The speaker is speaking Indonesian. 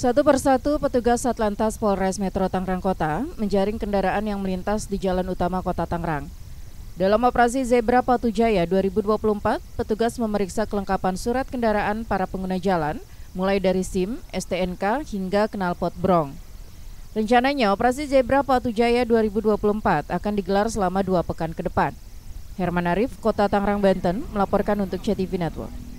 Satu persatu petugas Satlantas Polres Metro Tangerang Kota menjaring kendaraan yang melintas di jalan utama Kota Tangerang. Dalam operasi Zebra Patu Jaya 2024, petugas memeriksa kelengkapan surat kendaraan para pengguna jalan, mulai dari SIM, STNK, hingga knalpot brong. Rencananya, operasi Zebra Patu Jaya 2024 akan digelar selama dua pekan ke depan. Herman Arif, Kota Tangerang, Banten, melaporkan untuk CTV Network.